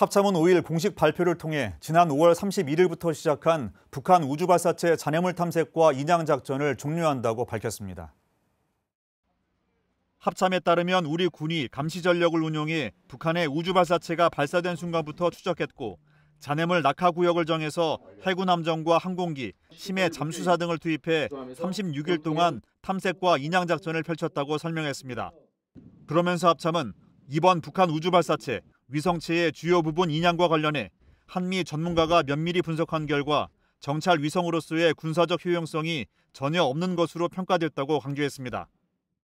합참은 5일 공식 발표를 통해 지난 5월 31일부터 시작한 북한 우주발사체 잔해물 탐색과 인양 작전을 종료한다고 밝혔습니다. 합참에 따르면 우리 군이 감시 전력을 운용해 북한의 우주발사체가 발사된 순간부터 추적했고 잔해물 낙하 구역을 정해서 해군 함정과 항공기, 심해 잠수사 등을 투입해 36일 동안 탐색과 인양 작전을 펼쳤다고 설명했습니다. 그러면서 합참은 이번 북한 우주발사체 위성체의 주요 부분 인양과 관련해 한미 전문가가 면밀히 분석한 결과 정찰 위성으로서의 군사적 효용성이 전혀 없는 것으로 평가됐다고 강조했습니다.